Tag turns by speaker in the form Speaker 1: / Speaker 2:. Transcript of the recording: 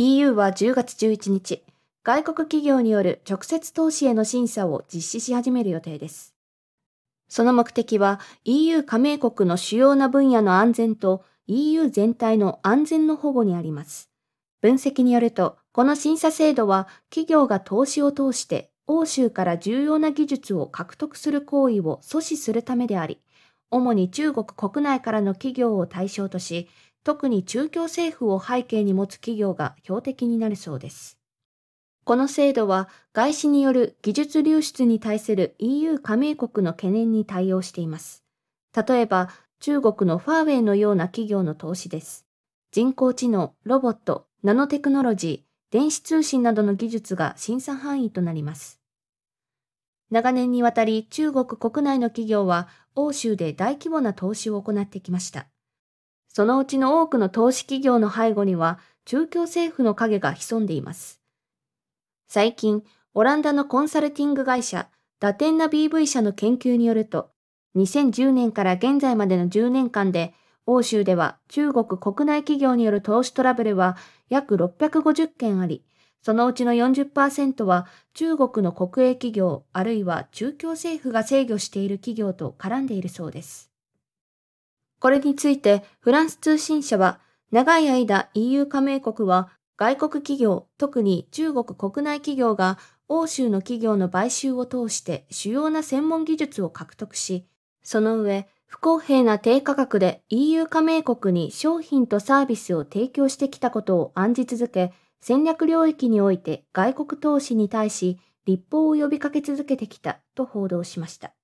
Speaker 1: EU は10月11日、外国企業による直接投資への審査を実施し始める予定です。その目的は EU 加盟国の主要な分野の安全と EU 全体の安全の保護にあります。分析によると、この審査制度は企業が投資を通して欧州から重要な技術を獲得する行為を阻止するためであり、主に中国国内からの企業を対象とし、特に中共政府を背景に持つ企業が標的になるそうです。この制度は外資による技術流出に対する EU 加盟国の懸念に対応しています。例えば中国のファーウェイのような企業の投資です。人工知能、ロボット、ナノテクノロジー、電子通信などの技術が審査範囲となります。長年にわたり中国国内の企業は欧州で大規模な投資を行ってきました。そのうちの多くの投資企業の背後には中共政府の影が潜んでいます。最近、オランダのコンサルティング会社、ダテンナ BV 社の研究によると、2010年から現在までの10年間で、欧州では中国国内企業による投資トラブルは約650件あり、そのうちの40%は中国の国営企業あるいは中共政府が制御している企業と絡んでいるそうです。これについてフランス通信社は、長い間 EU 加盟国は外国企業、特に中国国内企業が欧州の企業の買収を通して主要な専門技術を獲得し、その上、不公平な低価格で EU 加盟国に商品とサービスを提供してきたことを暗示続け、戦略領域において外国投資に対し立法を呼びかけ続けてきたと報道しました。